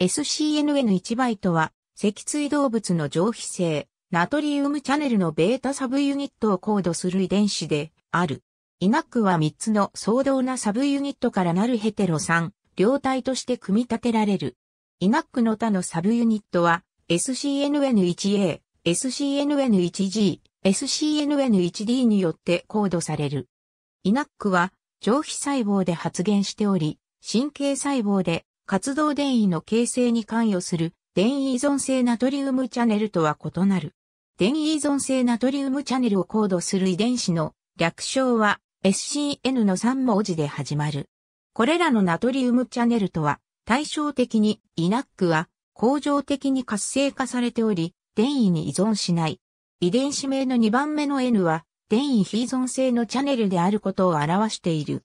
SCNN1 バイトは、脊椎動物の上皮性、ナトリウムチャネルのベータサブユニットをコードする遺伝子である。イナックは3つの相当なサブユニットからなるヘテロ3、両体として組み立てられる。イナックの他のサブユニットは、SCNN1A、SCNN1G、SCNN1D によってコードされる。イナックは、上皮細胞で発現しており、神経細胞で活動電位の形成に関与する電位依存性ナトリウムチャネルとは異なる。電位依存性ナトリウムチャネルをコードする遺伝子の略称は SCN の3文字で始まる。これらのナトリウムチャネルとは対照的に ENAC は恒常的に活性化されており、電位に依存しない。遺伝子名の2番目の N は電位非依存性のチャネルであることを表している。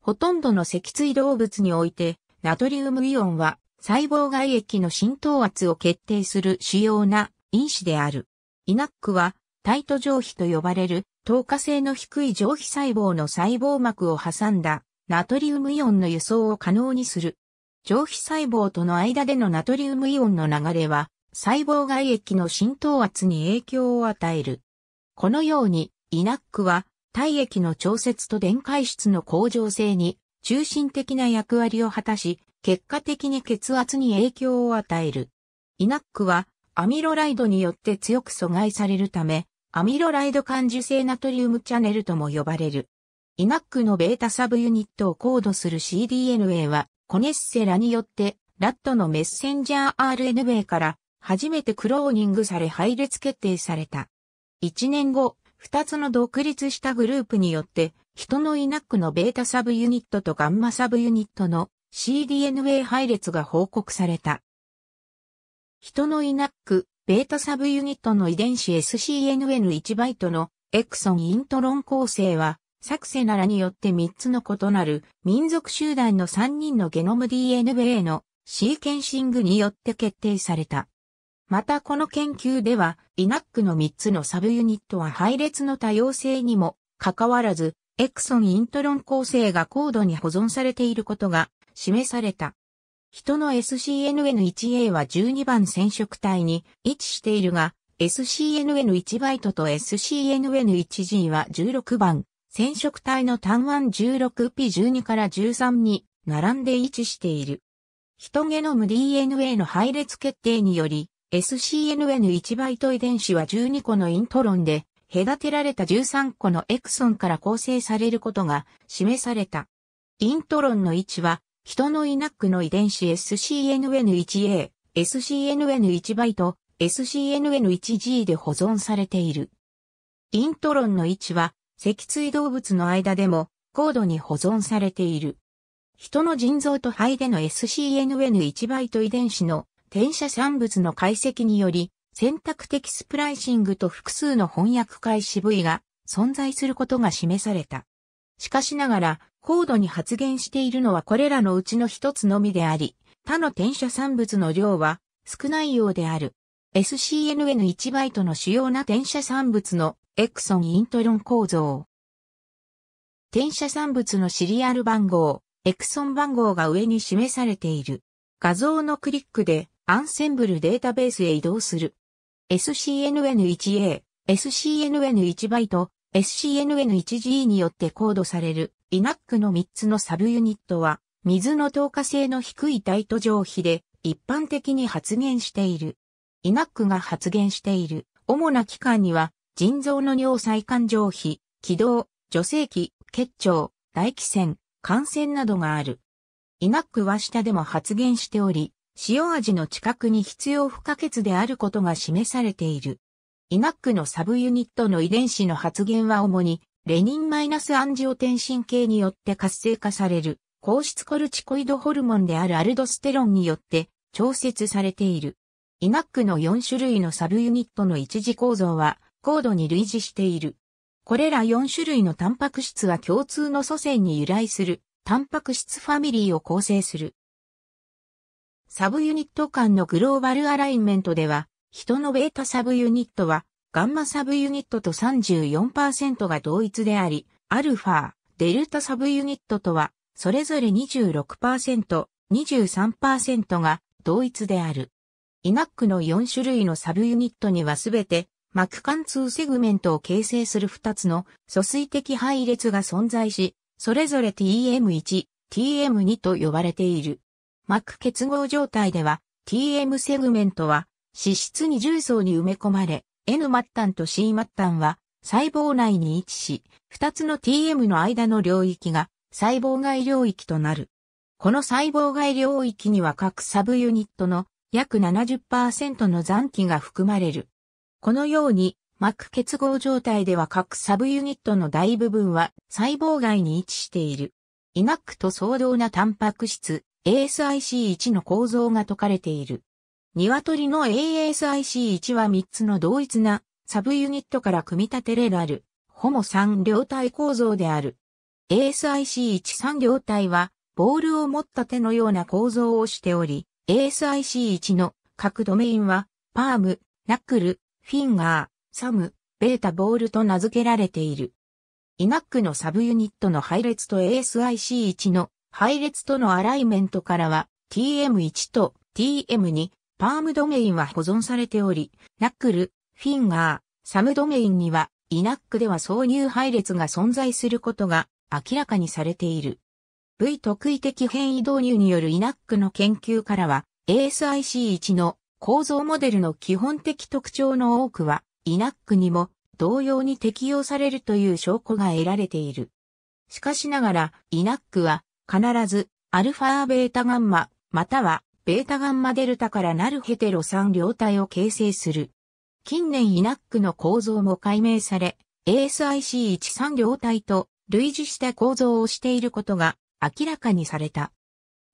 ほとんどの脊椎動物においてナトリウムイオンは細胞外液の浸透圧を決定する主要な因子である。イナックはタイト上皮と呼ばれる透過性の低い上皮細胞の細胞膜を挟んだナトリウムイオンの輸送を可能にする。上皮細胞との間でのナトリウムイオンの流れは細胞外液の浸透圧に影響を与える。このようにイナックは体液の調節と電解質の向上性に中心的な役割を果たし、結果的に血圧に影響を与える。イナックはアミロライドによって強く阻害されるため、アミロライド感受性ナトリウムチャネルとも呼ばれる。イナックのベータサブユニットをコードする cDNA は、コネッセラによって、ラットのメッセンジャー RNA から初めてクローニングされ配列決定された。1年後、2つの独立したグループによって人のイナックのベータサブユニットとガンマサブユニットの cDNA 配列が報告された。人のイナック、ベータサブユニットの遺伝子 SCNN1 バイトのエクソンイントロン構成は、サクセナラによって3つの異なる民族集団の3人のゲノム DNA のシーケンシングによって決定された。またこの研究では、イナックの3つのサブユニットは配列の多様性にもかかわらず、エクソン・イントロン構成が高度に保存されていることが示された。人の SCNN1A は12番染色体に位置しているが、SCNN1 バイトと SCNN1G は16番染色体の単腕 16P12 から13に並んで位置している。人ゲノム DNA の配列決定により、SCNN1 バイト遺伝子は12個のイントロンで隔てられた13個のエクソンから構成されることが示された。イントロンの位置は、人のイナックの遺伝子 SCNN1A、SCNN1 バイト、SCNN1G で保存されている。イントロンの位置は、脊椎動物の間でも高度に保存されている。人の腎臓と肺での SCNN1 バイト遺伝子の転写産物の解析により、選択的スプライシングと複数の翻訳開始部位が存在することが示された。しかしながら、高度に発現しているのはこれらのうちの一つのみであり、他の転写産物の量は少ないようである。SCNN1 バイトの主要な転写産物のエクソンイントロン構造。転写産物のシリアル番号、エクソン番号が上に示されている。画像のクリックでアンセンブルデータベースへ移動する。SCNN1A、SCNN1 バイト、SCNN1G によってコードされる INAC の3つのサブユニットは、水の透過性の低い大ト上比で一般的に発現している。INAC が発現している主な器官には、腎臓の尿細管上皮、気道、女性器、血腸、大気腺、感染などがある。INAC は下でも発現しており、塩味の近くに必要不可欠であることが示されている。イナックのサブユニットの遺伝子の発現は主に、レニンマイナスアンジオテンシン系によって活性化される、高質コルチコイドホルモンであるアルドステロンによって調節されている。イナックの4種類のサブユニットの一次構造は高度に類似している。これら4種類のタンパク質は共通の祖先に由来するタンパク質ファミリーを構成する。サブユニット間のグローバルアライメントでは、人のベータサブユニットは、ガンマサブユニットと34%が同一であり、アルファ、デルタサブユニットとは、それぞれ26%、23%が同一である。イナックの4種類のサブユニットにはすべて、膜貫通セグメントを形成する2つの疎水的配列が存在し、それぞれ TM1、TM2 と呼ばれている。膜結合状態では、TM セグメントは、脂質に重層に埋め込まれ、N 末端と C 末端は、細胞内に位置し、二つの TM の間の領域が、細胞外領域となる。この細胞外領域には各サブユニットの約70%の残機が含まれる。このように、膜結合状態では各サブユニットの大部分は細胞外に位置している。イナックと相当なタンパク質、ASIC1 の構造が解かれている。鶏の ASIC1 は3つの同一なサブユニットから組み立てれらる、ホモ3両体構造である。ASIC13 両体は、ボールを持った手のような構造をしており、ASIC1 の各ドメインは、パーム、ナックル、フィンガー、サム、ベータボールと名付けられている。イナックのサブユニットの配列と ASIC1 の配列とのアライメントからは TM1 と TM2 パームドメインは保存されており、ナックル、フィンガー、サムドメインにはイナックでは挿入配列が存在することが明らかにされている。V 特異的変異導入によるイナックの研究からは ASIC1 の構造モデルの基本的特徴の多くはイナックにも同様に適用されるという証拠が得られている。しかしながら、イナックは必ず、アルファーベータガンマ、または、ベータガンマデルタからなるヘテロ3両体を形成する。近年イナックの構造も解明され、ASIC13 両体と類似した構造をしていることが明らかにされた。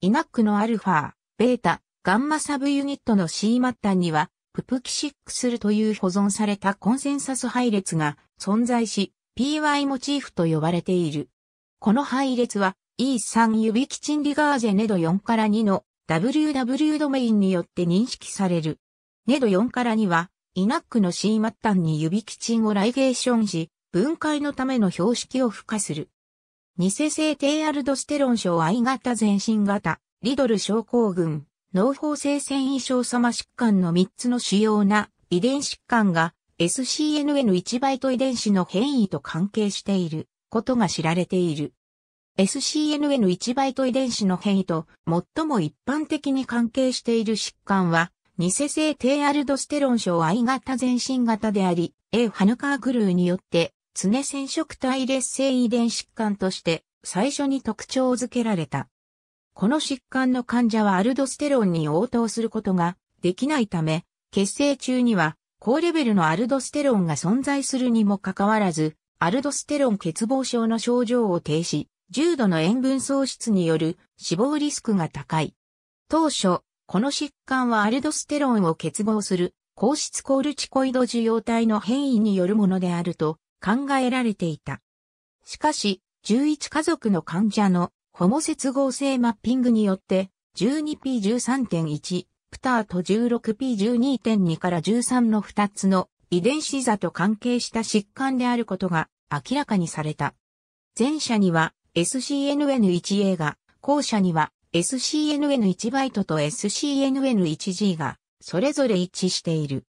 イナックのアルファ、ベータ、ガンマサブユニットの C 末端には、ププキシックスルという保存されたコンセンサス配列が存在し、PY モチーフと呼ばれている。この配列は E3 指キチンリガーゼネド4から2の WW ドメインによって認識される。ネド4から2は、イナックの C 末端に指キチンをライゲーションし、分解のための標識を付加する。偽性低アルドステロン症 I 型全身型、リドル症候群、脳法性繊維症様疾患の3つの主要な遺伝疾患が SCNN1 バイト遺伝子の変異と関係していることが知られている。SCNN1 バイト遺伝子の変異と最も一般的に関係している疾患は、偽性低アルドステロン症 I 型全身型であり、A ハヌカークルーによって、常染色体劣性遺伝疾患として最初に特徴づけられた。この疾患の患者はアルドステロンに応答することができないため、血清中には高レベルのアルドステロンが存在するにもかかわらず、アルドステロン欠乏症の症状を停止、重度の塩分喪失による死亡リスクが高い。当初、この疾患はアルドステロンを結合する高質コールチコイド受容体の変異によるものであると考えられていた。しかし、11家族の患者のホモ接合性マッピングによって 12P13.1 プターと 16P12.2 から13の2つの遺伝子座と関係した疾患であることが明らかにされた。前者には SCNN1 a が、後者には SCNN1 バイトと SCNN1G が、それぞれ一致している。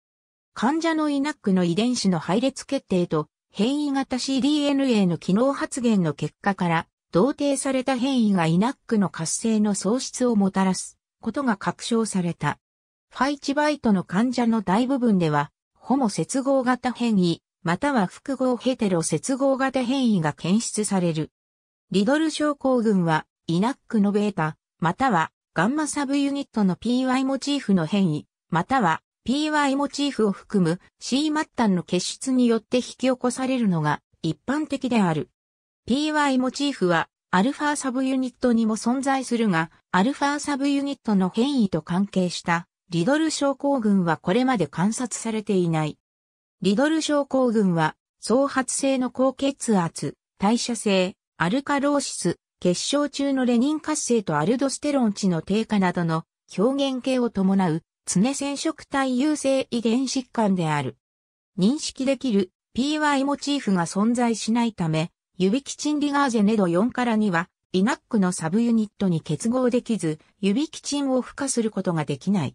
患者のイ n a c の遺伝子の配列決定と、変異型 cDNA の機能発現の結果から、同定された変異がイ n a c の活性の喪失をもたらすことが確証された。ファイチバイトの患者の大部分では、ホモ接合型変異、または複合ヘテロ接合型変異が検出される。リドル症候群は、イナックのベータ、またはガンマサブユニットの PY モチーフの変異、または PY モチーフを含む C 末端の結出によって引き起こされるのが一般的である。PY モチーフはアルファサブユニットにも存在するが、アルファサブユニットの変異と関係したリドル症候群はこれまで観察されていない。リドル症候群は、創発性の高血圧、代謝性、アルカローシス、結晶中のレニン活性とアルドステロン値の低下などの表現系を伴う常染色体優性遺伝疾患である。認識できる PY モチーフが存在しないため、指キチンリガーゼネド4から2は、イナックのサブユニットに結合できず、指キチンを付加することができない。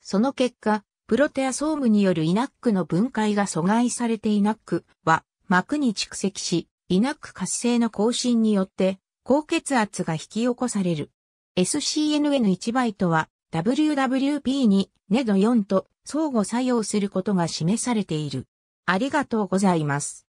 その結果、プロテアソームによるイナックの分解が阻害されてイナックは膜に蓄積し、リナック活性の更新によって、高血圧が引き起こされる。SCNN1 倍とは、WWP に、ネド4と相互作用することが示されている。ありがとうございます。